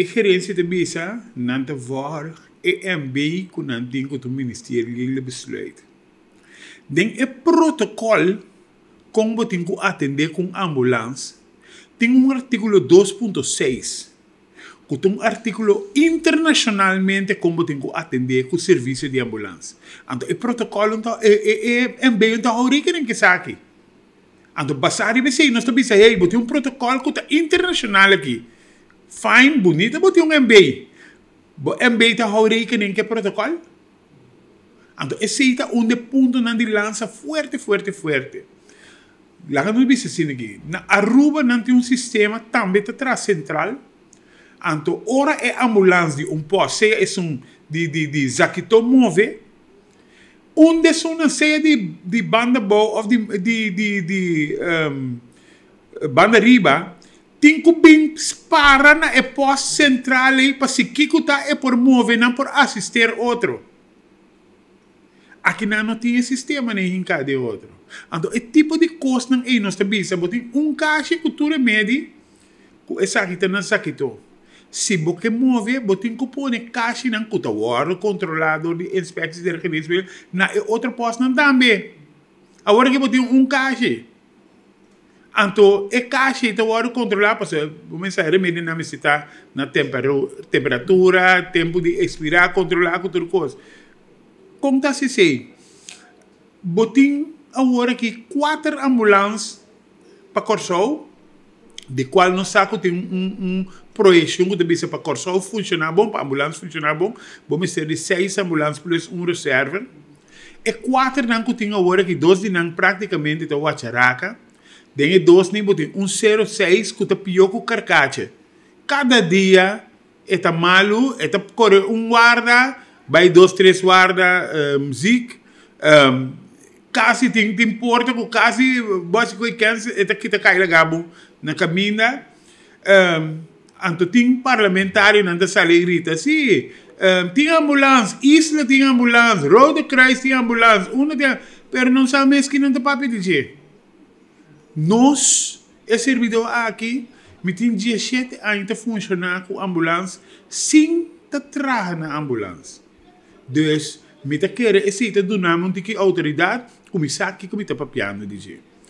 e gerentie te bisa nan te waar EMB kon aan o ministério ministerie besluit. um protocolo como kon que atender com ambulância tem um artigo 2.6 que tem um artículo internacionalmente como tem que atender com o serviço de ambulância. Então, o protocolo é, é, é, então, a rekening que está aqui. Então, basar e você, nós também dizemos, hey, tem um protocolo que está internacional aqui. fine, bonita, buti yung MBA. MBA ta haurei que ke protocol. protocolo. Então, esse é onde ponto na fuerte, fuerte, forte, forte. Lá que nós vimos na Aruba não tem um sistema também está central. Anto ora é e ambulância di un po seja es un di di di zakito Move, onde são não seja di de banda boa ou di de, de, de um, banda riba, Tinku bing para tipo na e post central pasikikuta e por move na por assistir outro. Aqui não tem sistema nem de outro. Então, é tipo de coisa não é nossa bisa, botin um caixa cultura média com essa aqui na saquito. Se você move, botin cupone caixa não cuta o controlado de inspecções de requisitos na outro posto não também. Agora que botin um caixa Anto, e caixa, então, hora controlar, porque vamos mensageiro medir na está na temperatura, tempo de expirar, controlar, com tudo coisa. Como está se sei? Botim a hora que quatro ambulâncias para Corsol, de qual no saco tem um, um, um projeto que deve ser para Corsol funcionar bom, para ambulância funcionar bom, vamos ter de seis ambulâncias plus um reserva. E quatro não que tem a hora que dois não praticamente estão a characa tem doce nem botim. Um 06 que está pior que o carcache. Cada dia está malo, está por um guarda, vai dois, três guarda, um, quase Um, tem, tem porta com casi, é com câncer, está aqui está caindo gabo na caminha. Um, ehm, anto tem parlamentário não está saligrita, sim. Um, ehm, tem ambulância, Isla tem ambulância, Road Christ tem ambulância, uma tem, mas não sabe mesmo que não está para pedir. Nós, esse servidor aqui, me tem 17 anos de funcionar com ambulância sem trazer na ambulância. Dus, me te querer, esse a autoridade, como isso aqui, como está papiando, dizer.